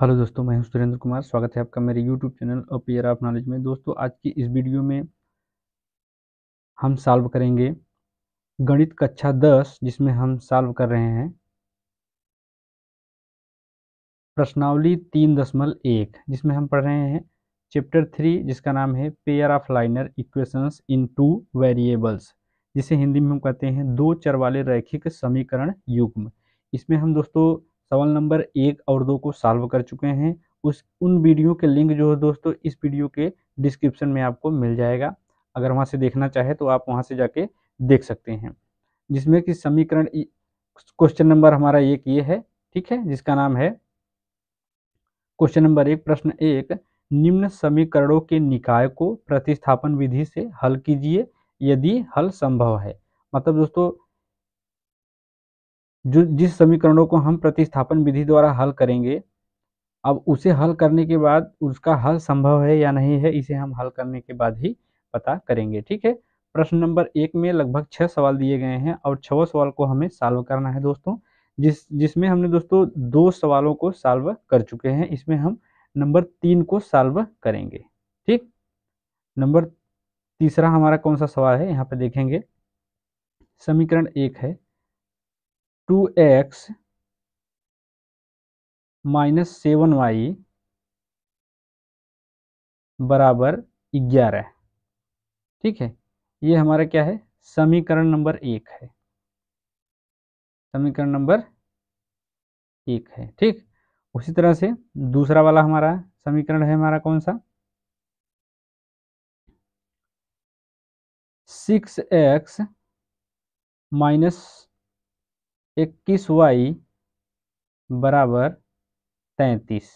hello दोस्तों मैं हूं सुरेंद्र कुमार स्वागत है आपका मेरे YouTube channel appear pair of knowledge में दोस्तों आज की इस वीडियो में हम सॉल्व करेंगे गणित कक्षा दस जिसमें हम सॉल्व कर रहे हैं प्रश्नावली तीन दशमलव एक जिसमें हम पढ़ रहे हैं चैप्टर थ्री जिसका नाम है pair of linear equations in two variables जिसे हिंदी में हम कहते हैं दो चर वाले रैखिक समीकरण युग्म इसमें हम दोस्तों सवाल नंबर एक और दो को सॉल्व कर चुके हैं उस उन वीडियो के लिंक जो है दोस्तों इस वीडियो के डिस्क्रिप्शन में आपको मिल जाएगा अगर वहाँ से देखना चाहे तो आप वहाँ से जाके देख सकते हैं जिसमें कि समीकरण क्वेश्चन नंबर हमारा एक ये है ठीक है जिसका नाम है क्वेश्चन नंबर एक प्रश्न एक निम्न समीकरणों के निकाय को प्रतिस्थापन विधि से हल कीजिए यदि हल संभव है मतलब दोस्तों जो जिस समीकरणों को हम प्रतिस्थापन विधि द्वारा हल करेंगे अब उसे हल करने के बाद उसका हल संभव है या नहीं है इसे हम हल करने के बाद ही पता करेंगे ठीक है प्रश्न नंबर एक में लगभग छः सवाल दिए गए हैं और छव सवाल को हमें सॉल्व करना है दोस्तों जिस जिसमें हमने दोस्तों दो सवालों को सॉल्व कर चुके हैं इसमें हम नंबर तीन को सॉल्व करेंगे ठीक नंबर तीसरा हमारा कौन सा सवाल है यहाँ पे देखेंगे समीकरण एक है two X minus seven Y बराबर ग्यारह ठीक है ये हमारा क्या है समीकरण नंबर एक है समीकरण नंबर एक है ठीक उसी तरह से दूसरा वाला हमारा समीकरण है हमारा कौन सा सिक्स एक्स माइनस इक्कीस वाई बराबर तैतीस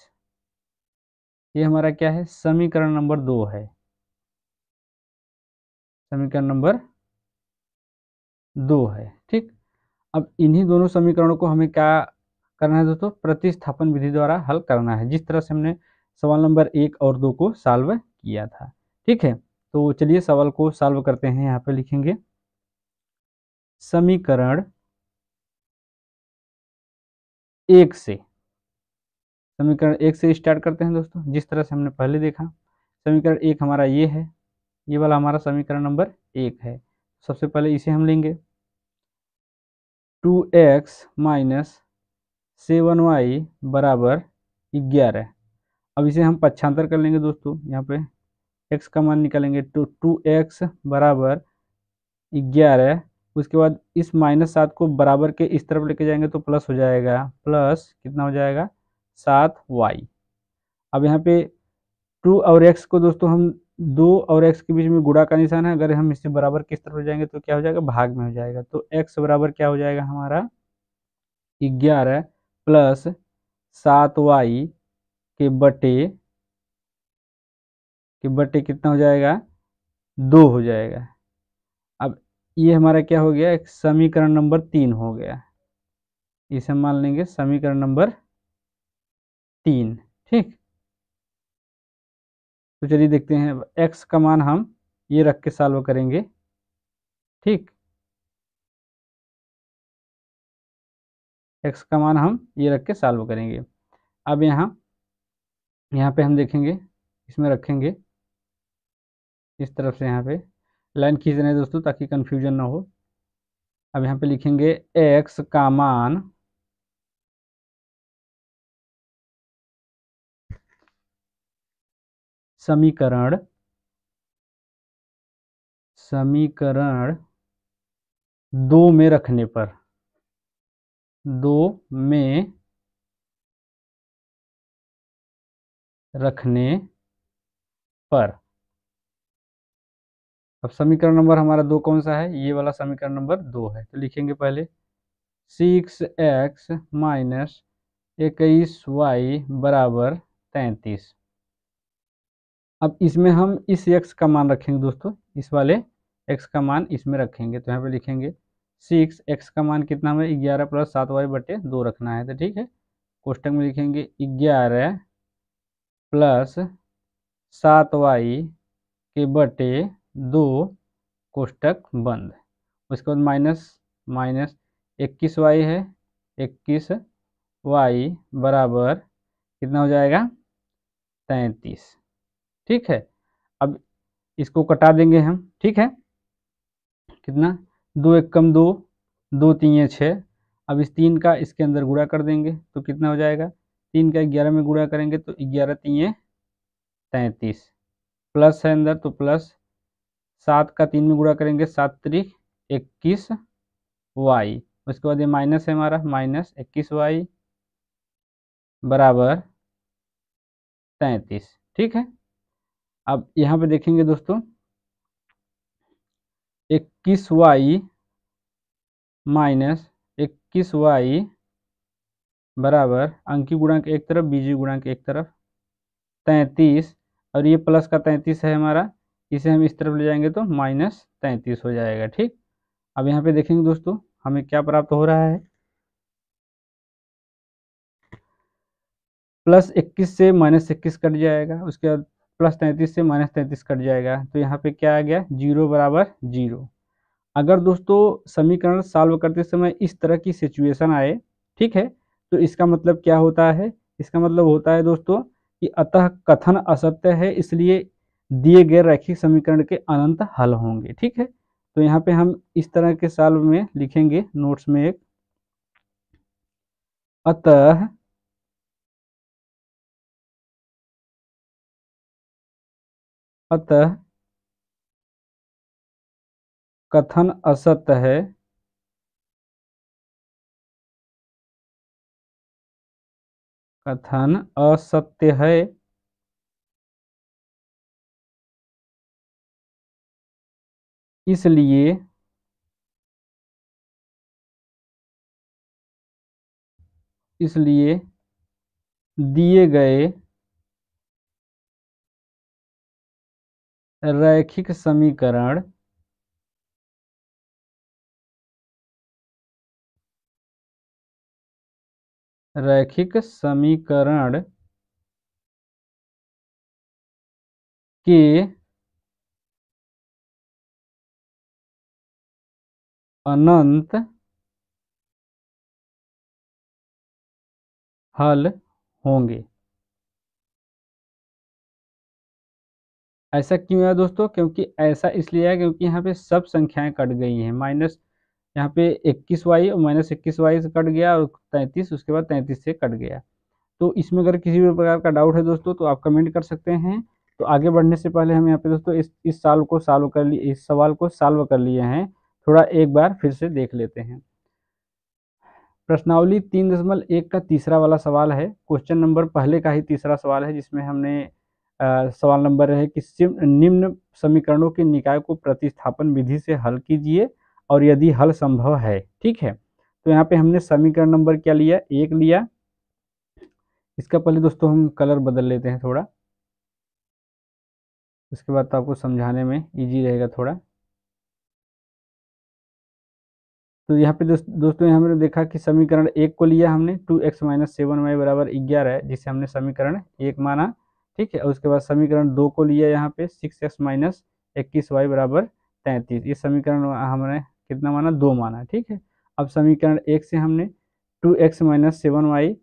ये हमारा क्या है समीकरण नंबर दो है समीकरण नंबर दो है ठीक अब इन्हीं दोनों समीकरणों को हमें क्या करना है दोस्तों प्रतिस्थापन विधि द्वारा हल करना है जिस तरह से हमने सवाल नंबर एक और दो को सॉल्व किया था ठीक है तो चलिए सवाल को सॉल्व करते हैं यहाँ पे लिखेंगे समीकरण एक से समीकरण एक से स्टार्ट करते हैं दोस्तों जिस तरह से हमने पहले देखा समीकरण एक हमारा ये है ये वाला हमारा समीकरण नंबर एक है सबसे पहले इसे हम लेंगे two X minus seven Y बराबर ग्यारह अब इसे हम पक्षांतर कर लेंगे दोस्तों यहाँ पे एक्स का मान निकालेंगे तो टू एक्स बराबर ग्यारह उसके बाद इस माइनस सात को बराबर के इस तरफ लेके जाएंगे तो प्लस हो जाएगा प्लस कितना हो जाएगा सात वाई अब यहाँ पे टू और एक्स को दोस्तों हम दो और एक्स के बीच में गुड़ा का निशान है अगर हम इससे बराबर किस तरफ ले जाएंगे तो क्या हो जाएगा भाग में हो जाएगा तो एक्स बराबर क्या हो जाएगा हमारा ग्यारह प्लस सात वाई के बटे के बटे कितना हो जाएगा दो हो जाएगा ये हमारा क्या हो गया एक समीकरण नंबर तीन हो गया इसे मान लेंगे समीकरण नंबर तीन ठीक तो चलिए देखते हैं एक्स का मान हम ये रख के सॉल्व करेंगे ठीक एक्स का मान हम ये रख के सॉल्व करेंगे अब यहाँ यहाँ पे हम देखेंगे इसमें रखेंगे इस तरफ से यहाँ पे लाइन खींच रहे हैं दोस्तों ताकि कन्फ्यूजन ना हो अब यहाँ पे लिखेंगे एक्स का मान समीकरण समीकरण दो में रखने पर दो में रखने पर अब समीकरण नंबर हमारा दो कौन सा है ये वाला समीकरण नंबर दो है तो लिखेंगे पहले सिक्स एक्स माइनस इक्कीस वाई बराबर तैंतीस अब इसमें हम इस एक्स का मान रखेंगे दोस्तों इस वाले एक्स का मान इसमें रखेंगे तो यहाँ पे लिखेंगे सिक्स एक्स का मान कितना हमें ग्यारह प्लस सात वाई बटे दो रखना है तो ठीक है क्वेश्चन में लिखेंगे ग्यारह प्लस सात वाई के बटे दो कोष्टक बंद उसके बाद माइनस माइनस इक्कीस वाई है इक्कीस वाई बराबर कितना हो जाएगा तैंतीस ठीक है अब इसको कटा देंगे हम ठीक है कितना दो एक कम दो दो तीन छः अब इस तीन का इसके अंदर गुड़ा कर देंगे तो कितना हो जाएगा तीन का ग्यारह में गुड़ा करेंगे तो ग्यारह तीन तैंतीस प्लस है अंदर तो प्लस सात का तीन में गुड़ा करेंगे सात तरीक इक्कीस वाई उसके बाद ये माइनस है हमारा माइनस इक्कीस वाई बराबर तैतीस ठीक है अब यहाँ पे देखेंगे दोस्तों इक्कीस वाई माइनस इक्कीस वाई बराबर अंकी गुणांक एक तरफ बीजी गुणांक एक तरफ तैतीस और ये प्लस का तैतीस है हमारा इसे हम इस तरफ ले जाएंगे तो माइनस तैंतीस हो जाएगा ठीक अब यहाँ पे देखेंगे दोस्तों हमें क्या प्राप्त हो रहा है प्लस इक्कीस से माइनस इक्कीस कट जाएगा उसके बाद प्लस तैंतीस से माइनस तैंतीस कट जाएगा तो यहाँ पे क्या आ गया जीरो बराबर जीरो अगर दोस्तों समीकरण सॉल्व करते समय इस तरह की सिचुएशन आए ठीक है तो इसका मतलब क्या होता है इसका मतलब होता है दोस्तों कि अतः कथन असत्य है इसलिए दिए गए रैखिक समीकरण के अनंत हल होंगे ठीक है तो यहाँ पे हम इस तरह के साल्व में लिखेंगे नोट्स में एक अतः अतः कथन असत है कथन असत्य है इसलिए इसलिए दिए गए रैखिक समीकरण रैखिक समीकरण के अनंत हल होंगे ऐसा क्यों है दोस्तों क्योंकि ऐसा इसलिए है क्योंकि यहाँ पे सब संख्याएं कट गई हैं माइनस यहाँ पे इक्कीस वाई और माइनस इक्कीस वाई से कट गया और तैंतीस उसके बाद तैंतीस से कट गया तो इसमें अगर किसी भी प्रकार का डाउट है दोस्तों तो आप कमेंट कर सकते हैं तो आगे बढ़ने से पहले हम यहाँ पे दोस्तों इस इस साल को सॉल्व कर लिए इस सवाल को सॉल्व कर लिए हैं थोड़ा एक बार फिर से देख लेते हैं प्रश्नावली तीन दशमलव एक का तीसरा वाला सवाल है क्वेश्चन नंबर पहले का ही तीसरा सवाल है जिसमें हमने आ, सवाल नंबर है कि निम्न समीकरणों के निकाय को प्रतिस्थापन विधि से हल कीजिए और यदि हल संभव है ठीक है तो यहाँ पे हमने समीकरण नंबर क्या लिया एक लिया इसका पहले दोस्तों हम कलर बदल लेते हैं थोड़ा उसके बाद तो आपको समझाने में इजी रहेगा थोड़ा तो यहाँ पे दोस्तों दोस्तों हमने देखा कि समीकरण एक को लिया हमने two X minus seven Y बराबर ग्यारह है जिसे हमने समीकरण एक माना ठीक है और उसके बाद समीकरण दो को लिया यहाँ पे सिक्स एक्स माइनस इक्कीस वाई बराबर तैंतीस ये समीकरण हमने कितना माना दो माना ठीक है अब समीकरण एक से हमने two X minus seven Y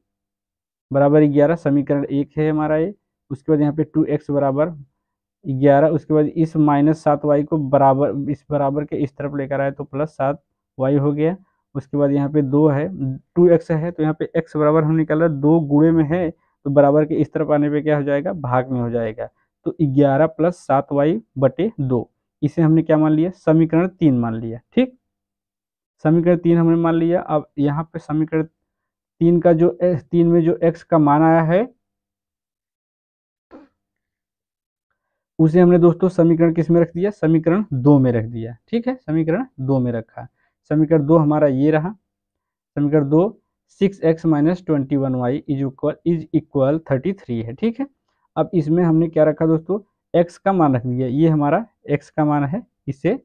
बराबर ग्यारह समीकरण एक है हमारा ये उसके बाद यहाँ पे टू एक्स बराबर ग्यारह उसके बाद इस माइनस सात वाई को बराबर इस बराबर के इस तरफ लेकर आए तो प्लस सात वाई हो गया उसके बाद यहाँ पे दो है टू एक्स है तो यहाँ पे एक्स बराबर हम निकाल रहे दो गुड़े में है तो बराबर के इस तरफ आने पे क्या हो जाएगा भाग में हो जाएगा तो ग्यारह प्लस सात वाई बटे दो इसे हमने क्या मान लिया समीकरण तीन मान लिया ठीक समीकरण तीन हमने मान लिया अब यहाँ पे समीकरण तीन का जो तीन में जो एक्स का मान आया है उसे हमने दोस्तों समीकरण किस में रख दिया समीकरण दो में रख दिया ठीक है समीकरण दो में रखा समीकरण दो हमारा ये रहा समीकरण दो six X minus twenty one Y is equal is equal thirty three है ठीक है अब इसमें हमने क्या रखा दोस्तों एक्स का मान रख दिया ये हमारा एक्स का मान है इसे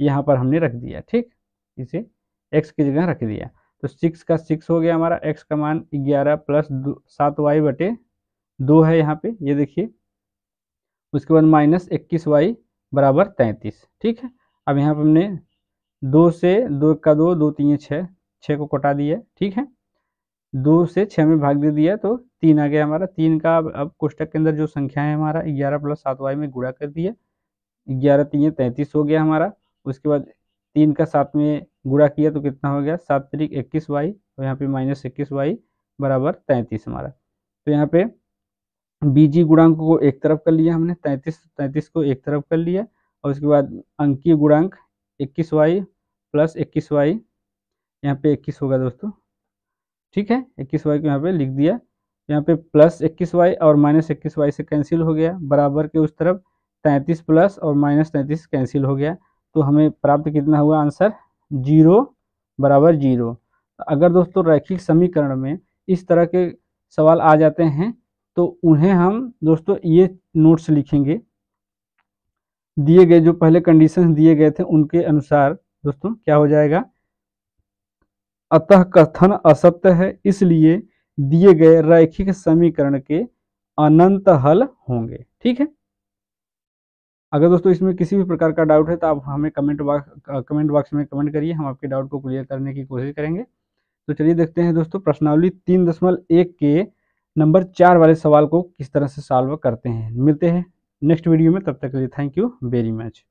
यहाँ पर हमने रख दिया ठीक इसे एक्स की जगह रख दिया तो सिक्स का सिक्स हो गया हमारा एक्स का मान ग्यारह प्लस सात वाई बटे दो है यहाँ पे ये देखिए उसके बाद माइनस इक्कीस वाई बराबर तैंतीस ठीक है अब यहाँ पर हमने दो से दो का दो दो तीन छः छः को कटा दिए ठीक है दो से छः में भाग दे दिया तो तीन आ गया हमारा तीन का अब अब कोष्टक के अंदर जो संख्या है हमारा ग्यारह प्लस सात वाई में गुड़ा कर दिया ग्यारह तीन तैंतीस हो गया हमारा उसके बाद तीन का सात में गुड़ा किया तो कितना हो गया सात तरीक इक्कीस वाई और तो यहाँ पे माइनस इक्कीस वाई बराबर तैंतीस हमारा तो यहाँ पे बीजी गुणांक को एक तरफ कर लिया हमने तैंतीस तैंतीस को एक तरफ कर लिया और उसके बाद अंकीय गुणांक इक्कीस वाई प्लस इक्कीस वाई यहाँ पे इक्कीस होगा दोस्तों ठीक है इक्कीस वाई को यहाँ पे लिख दिया यहाँ पे प्लस इक्कीस वाई और माइनस इक्कीस वाई से कैंसिल हो गया बराबर के उस तरफ तैंतीस प्लस और माइनस तैंतीस कैंसिल हो गया तो हमें प्राप्त कितना हुआ आंसर जीरो बराबर जीरो अगर दोस्तों रैखिक समीकरण में इस तरह के सवाल आ जाते हैं तो उन्हें हम दोस्तों ये नोट्स लिखेंगे दिए गए जो पहले कंडीशन दिए गए थे उनके अनुसार दोस्तों क्या हो जाएगा अतः कथन असत्य है इसलिए दिए गए रैखिक समीकरण के अनंत हल होंगे ठीक है अगर दोस्तों इसमें किसी भी प्रकार का डाउट है तो आप हमें कमेंट बॉक्स कमेंट बॉक्स में कमेंट करिए हम आपके डाउट को क्लियर करने की कोशिश करेंगे तो चलिए देखते हैं दोस्तों प्रश्नावली तीन दशमलव एक के नंबर चार वाले सवाल को किस तरह से सॉल्व करते हैं मिलते हैं नेक्स्ट वीडियो में तब तक के लिए थैंक यू वेरी मच